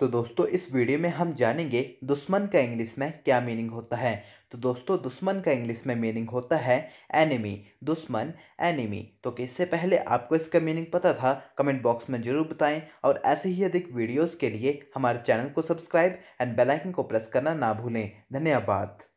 तो दोस्तों इस वीडियो में हम जानेंगे दुश्मन का इंग्लिश में क्या मीनिंग होता है तो दोस्तों दुश्मन का इंग्लिश में मीनिंग होता है एनिमी दुश्मन एनिमी तो इससे पहले आपको इसका मीनिंग पता था कमेंट बॉक्स में जरूर बताएं और ऐसे ही अधिक वीडियोस के लिए हमारे चैनल को सब्सक्राइब एंड बेलाइकन को प्रेस करना ना भूलें धन्यवाद